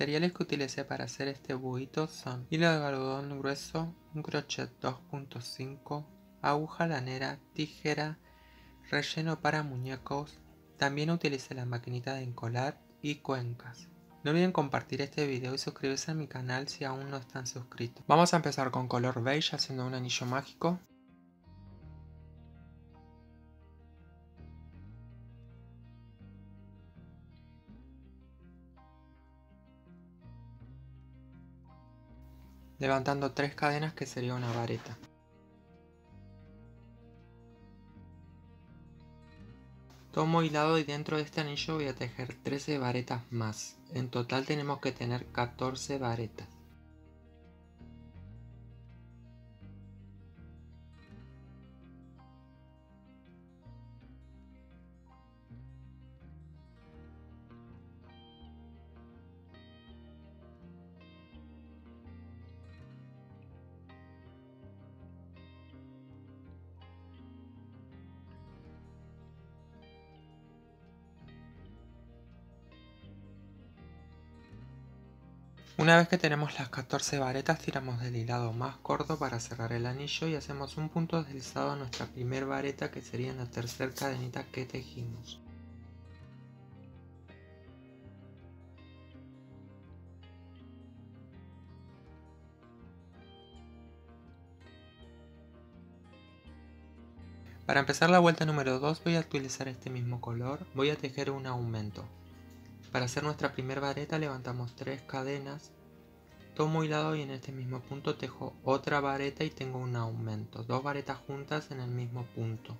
materiales que utilicé para hacer este buhito son hilo de algodón grueso, un crochet 2.5, aguja lanera, tijera, relleno para muñecos, también utilicé la maquinita de encolar y cuencas. No olviden compartir este video y suscribirse a mi canal si aún no están suscritos. Vamos a empezar con color beige haciendo un anillo mágico. levantando tres cadenas que sería una vareta. Tomo hilado y dentro de este anillo voy a tejer 13 varetas más. En total tenemos que tener 14 varetas. Una vez que tenemos las 14 varetas tiramos del hilado más corto para cerrar el anillo y hacemos un punto deslizado a nuestra primer vareta que sería en la tercera cadenita que tejimos. Para empezar la vuelta número 2 voy a utilizar este mismo color, voy a tejer un aumento. Para hacer nuestra primera vareta levantamos tres cadenas, tomo hilado y en este mismo punto tejo otra vareta y tengo un aumento, dos varetas juntas en el mismo punto.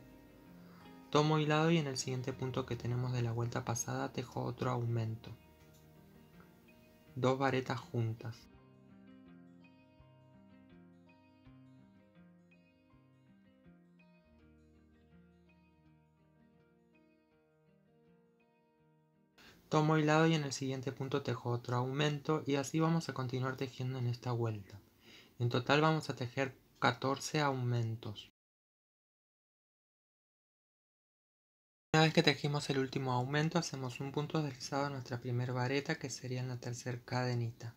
Tomo hilado y en el siguiente punto que tenemos de la vuelta pasada tejo otro aumento. Dos varetas juntas. Tomo hilado y en el siguiente punto tejo otro aumento y así vamos a continuar tejiendo en esta vuelta. En total vamos a tejer 14 aumentos. Una vez que tejimos el último aumento, hacemos un punto deslizado en nuestra primera vareta, que sería en la tercera cadenita.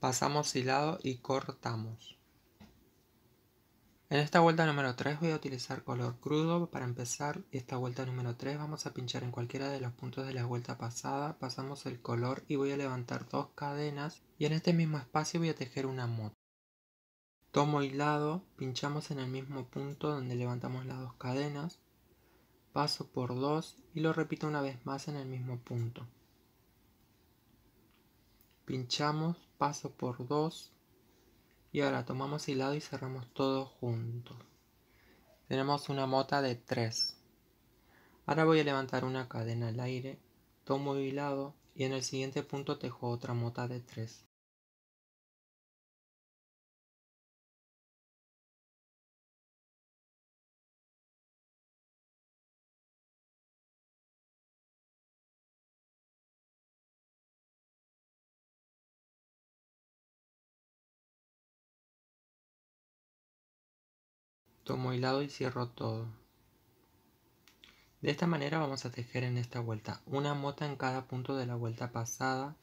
Pasamos hilado y cortamos. En esta vuelta número 3 voy a utilizar color crudo para empezar esta vuelta número 3 vamos a pinchar en cualquiera de los puntos de la vuelta pasada, pasamos el color y voy a levantar dos cadenas y en este mismo espacio voy a tejer una moto. Tomo hilado, pinchamos en el mismo punto donde levantamos las dos cadenas, paso por dos y lo repito una vez más en el mismo punto. Pinchamos, paso por dos y ahora tomamos hilado y cerramos todo junto. Tenemos una mota de 3. Ahora voy a levantar una cadena al aire, tomo hilado y en el siguiente punto tejo otra mota de 3. tomo hilado y cierro todo. De esta manera vamos a tejer en esta vuelta una mota en cada punto de la vuelta pasada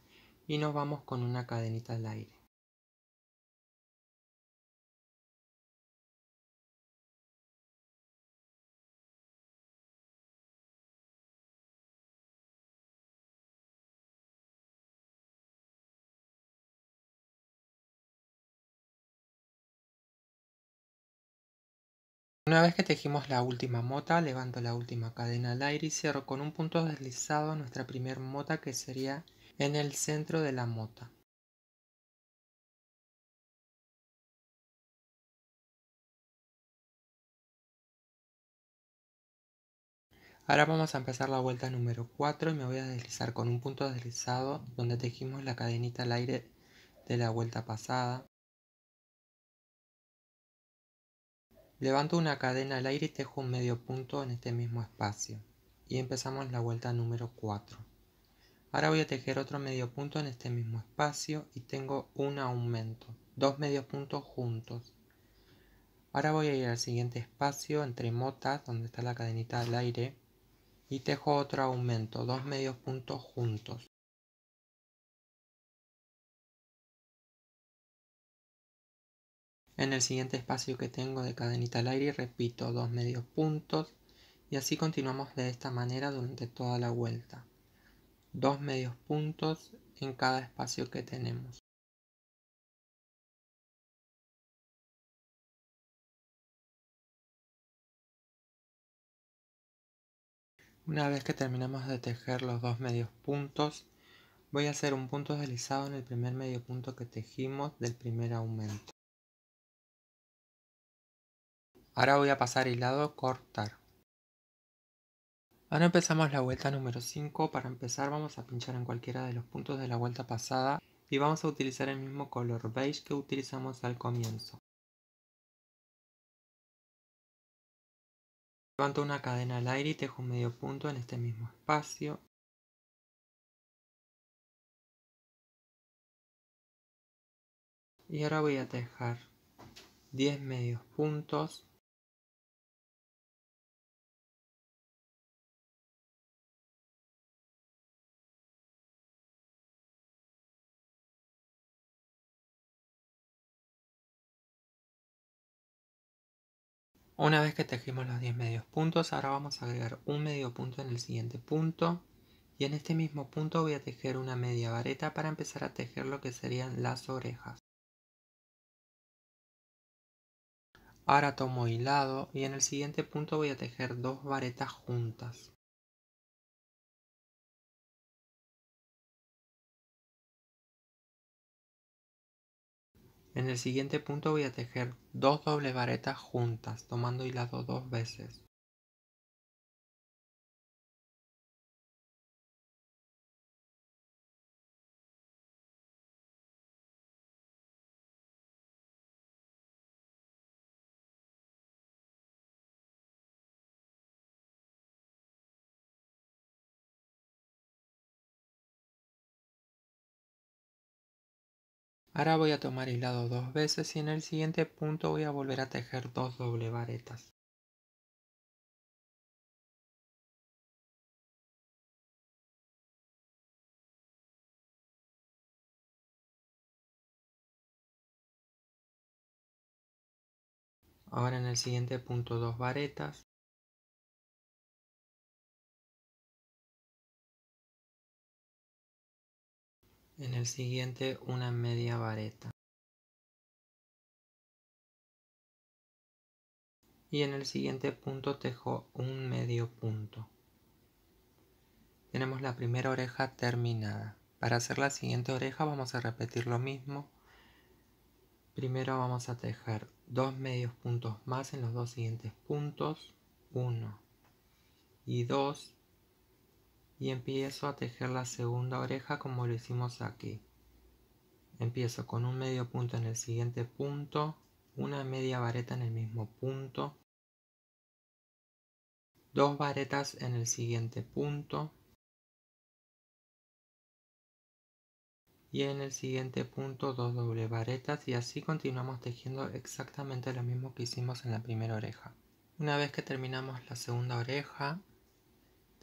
y nos vamos con una cadenita al aire. Una vez que tejimos la última mota, levanto la última cadena al aire y cierro con un punto deslizado nuestra primer mota que sería en el centro de la mota. Ahora vamos a empezar la vuelta número 4 y me voy a deslizar con un punto deslizado donde tejimos la cadenita al aire de la vuelta pasada. Levanto una cadena al aire y tejo un medio punto en este mismo espacio. Y empezamos la vuelta número 4. Ahora voy a tejer otro medio punto en este mismo espacio y tengo un aumento. Dos medios puntos juntos. Ahora voy a ir al siguiente espacio entre motas donde está la cadenita al aire y tejo otro aumento, dos medios puntos juntos. En el siguiente espacio que tengo de cadenita al aire repito dos medios puntos y así continuamos de esta manera durante toda la vuelta. Dos medios puntos en cada espacio que tenemos. Una vez que terminamos de tejer los dos medios puntos, voy a hacer un punto deslizado en el primer medio punto que tejimos del primer aumento. Ahora voy a pasar el lado cortar. Ahora empezamos la vuelta número 5. Para empezar vamos a pinchar en cualquiera de los puntos de la vuelta pasada y vamos a utilizar el mismo color beige que utilizamos al comienzo. Levanto una cadena al aire y tejo un medio punto en este mismo espacio. Y ahora voy a tejer 10 medios puntos Una vez que tejimos los 10 medios puntos, ahora vamos a agregar un medio punto en el siguiente punto. Y en este mismo punto voy a tejer una media vareta para empezar a tejer lo que serían las orejas. Ahora tomo hilado y en el siguiente punto voy a tejer dos varetas juntas. En el siguiente punto voy a tejer dos dobles varetas juntas tomando hilado dos veces. Ahora voy a tomar hilado dos veces y en el siguiente punto voy a volver a tejer dos doble varetas. Ahora en el siguiente punto dos varetas en el siguiente una media vareta y en el siguiente punto tejo un medio punto tenemos la primera oreja terminada para hacer la siguiente oreja vamos a repetir lo mismo primero vamos a tejer dos medios puntos más en los dos siguientes puntos 1 y 2 y empiezo a tejer la segunda oreja como lo hicimos aquí. Empiezo con un medio punto en el siguiente punto, una media vareta en el mismo punto, dos varetas en el siguiente punto y en el siguiente punto dos doble varetas y así continuamos tejiendo exactamente lo mismo que hicimos en la primera oreja. Una vez que terminamos la segunda oreja,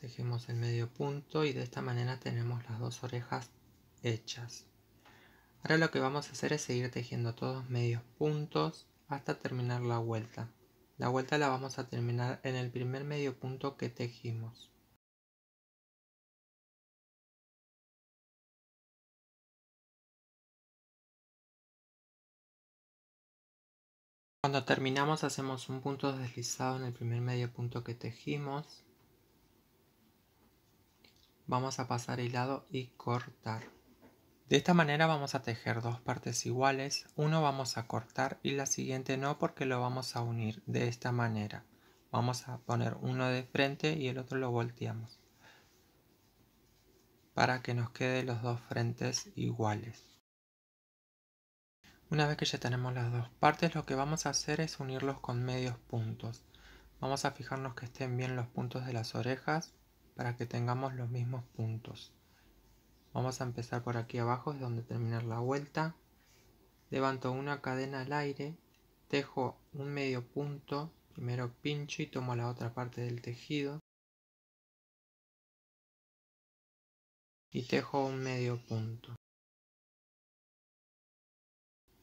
Tejemos el medio punto y de esta manera tenemos las dos orejas hechas. Ahora lo que vamos a hacer es seguir tejiendo todos medios puntos hasta terminar la vuelta. La vuelta la vamos a terminar en el primer medio punto que tejimos. Cuando terminamos hacemos un punto deslizado en el primer medio punto que tejimos vamos a pasar el lado y cortar. De esta manera vamos a tejer dos partes iguales, uno vamos a cortar y la siguiente no porque lo vamos a unir de esta manera. Vamos a poner uno de frente y el otro lo volteamos para que nos quede los dos frentes iguales. Una vez que ya tenemos las dos partes, lo que vamos a hacer es unirlos con medios puntos. Vamos a fijarnos que estén bien los puntos de las orejas para que tengamos los mismos puntos. Vamos a empezar por aquí abajo, es donde terminar la vuelta. Levanto una cadena al aire, tejo un medio punto, primero pincho y tomo la otra parte del tejido. Y tejo un medio punto.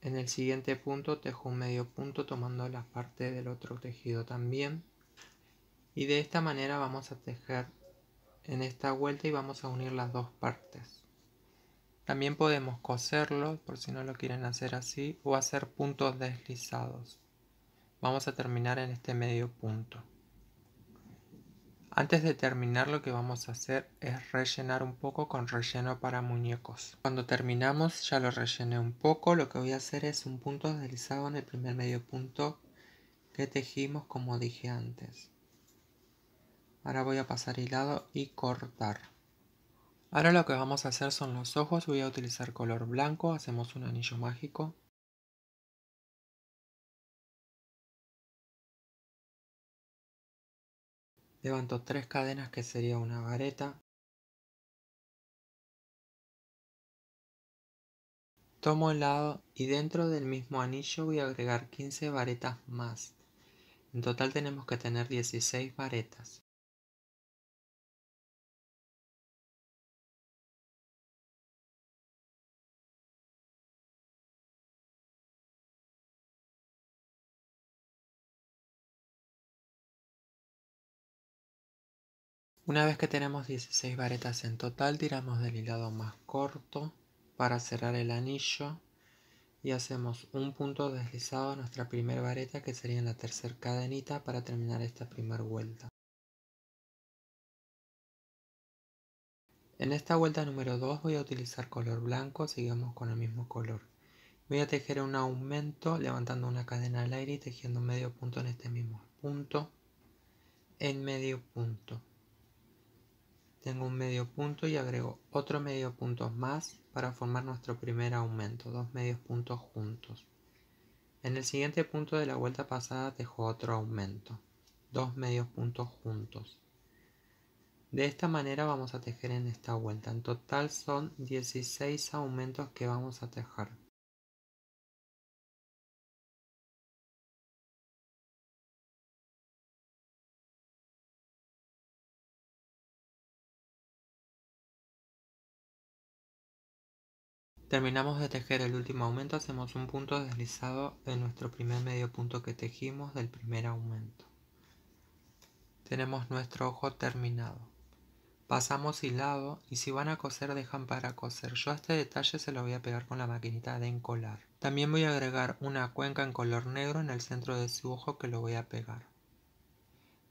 En el siguiente punto tejo un medio punto tomando la parte del otro tejido también. Y de esta manera vamos a tejer en esta vuelta y vamos a unir las dos partes. También podemos coserlo por si no lo quieren hacer así o hacer puntos deslizados. Vamos a terminar en este medio punto. Antes de terminar lo que vamos a hacer es rellenar un poco con relleno para muñecos. Cuando terminamos ya lo rellené un poco, lo que voy a hacer es un punto deslizado en el primer medio punto que tejimos como dije antes. Ahora voy a pasar hilado y cortar. Ahora lo que vamos a hacer son los ojos, voy a utilizar color blanco, hacemos un anillo mágico. Levanto tres cadenas que sería una vareta. Tomo el lado y dentro del mismo anillo voy a agregar 15 varetas más. En total tenemos que tener 16 varetas. Una vez que tenemos 16 varetas en total, tiramos del hilado más corto para cerrar el anillo y hacemos un punto deslizado en nuestra primera vareta que sería en la tercera cadenita para terminar esta primera vuelta. En esta vuelta número 2 voy a utilizar color blanco, sigamos con el mismo color. Voy a tejer un aumento levantando una cadena al aire y tejiendo medio punto en este mismo punto, en medio punto. Tengo un medio punto y agrego otro medio punto más para formar nuestro primer aumento, dos medios puntos juntos. En el siguiente punto de la vuelta pasada tejo otro aumento, dos medios puntos juntos. De esta manera vamos a tejer en esta vuelta. En total son 16 aumentos que vamos a tejer. Terminamos de tejer el último aumento, hacemos un punto deslizado en nuestro primer medio punto que tejimos del primer aumento. Tenemos nuestro ojo terminado. Pasamos hilado y si van a coser dejan para coser. Yo este detalle se lo voy a pegar con la maquinita de encolar. También voy a agregar una cuenca en color negro en el centro de su ojo que lo voy a pegar.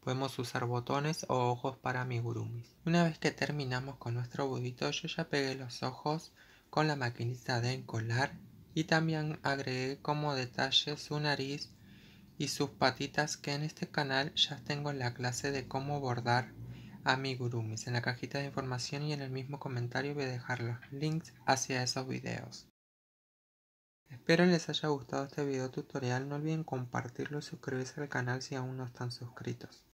Podemos usar botones o ojos para amigurumis. Una vez que terminamos con nuestro budito yo ya pegué los ojos con la maquinita de encolar y también agregué como detalle su nariz y sus patitas que en este canal ya tengo la clase de cómo bordar amigurumis. En la cajita de información y en el mismo comentario voy a dejar los links hacia esos videos. Espero les haya gustado este video tutorial, no olviden compartirlo y suscribirse al canal si aún no están suscritos.